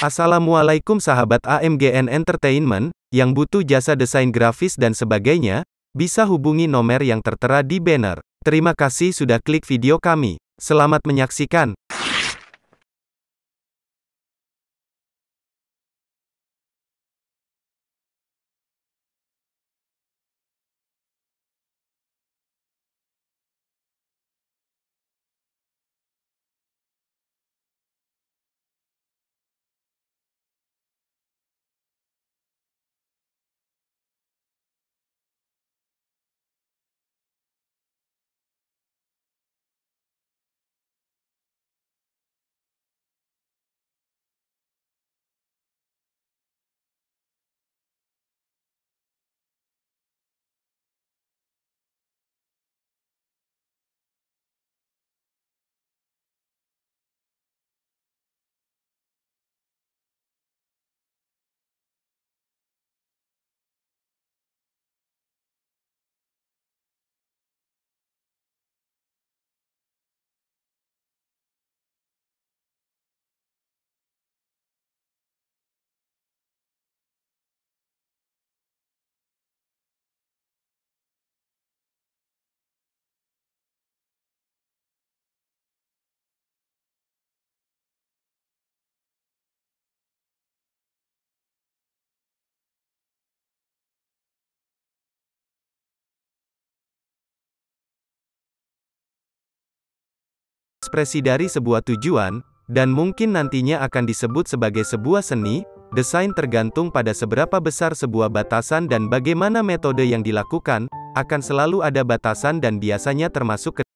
Assalamualaikum sahabat AMGN Entertainment, yang butuh jasa desain grafis dan sebagainya, bisa hubungi nomor yang tertera di banner. Terima kasih sudah klik video kami. Selamat menyaksikan. ekspresi dari sebuah tujuan, dan mungkin nantinya akan disebut sebagai sebuah seni, desain tergantung pada seberapa besar sebuah batasan dan bagaimana metode yang dilakukan, akan selalu ada batasan dan biasanya termasuk ke.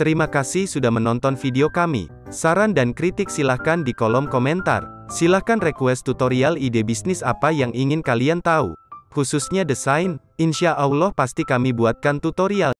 Terima kasih sudah menonton video kami. Saran dan kritik silahkan di kolom komentar. Silahkan request tutorial ide bisnis apa yang ingin kalian tahu. Khususnya desain, insya Allah pasti kami buatkan tutorial.